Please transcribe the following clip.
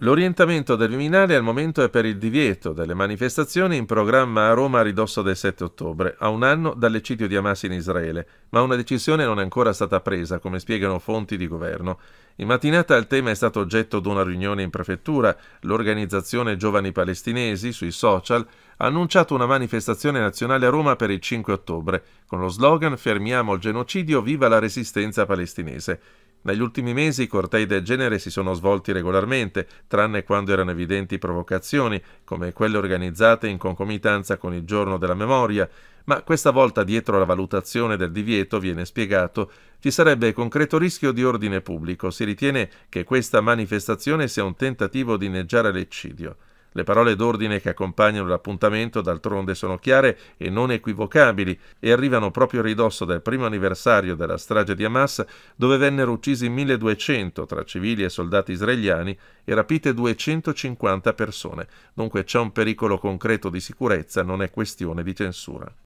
L'orientamento del Viminale al momento è per il divieto delle manifestazioni in programma a Roma a ridosso del 7 ottobre, a un anno dall'eccidio di Hamas in Israele, ma una decisione non è ancora stata presa, come spiegano fonti di governo. In mattinata il tema è stato oggetto di una riunione in prefettura. L'organizzazione Giovani Palestinesi, sui social, ha annunciato una manifestazione nazionale a Roma per il 5 ottobre, con lo slogan Fermiamo il genocidio, viva la resistenza palestinese. Negli ultimi mesi i cortei del genere si sono svolti regolarmente, tranne quando erano evidenti provocazioni, come quelle organizzate in concomitanza con il giorno della memoria, ma questa volta dietro la valutazione del divieto, viene spiegato, ci sarebbe concreto rischio di ordine pubblico. Si ritiene che questa manifestazione sia un tentativo di inneggiare l'eccidio. Le parole d'ordine che accompagnano l'appuntamento d'altronde sono chiare e non equivocabili e arrivano proprio a ridosso del primo anniversario della strage di Hamas dove vennero uccisi 1200 tra civili e soldati israeliani e rapite 250 persone. Dunque c'è un pericolo concreto di sicurezza, non è questione di censura.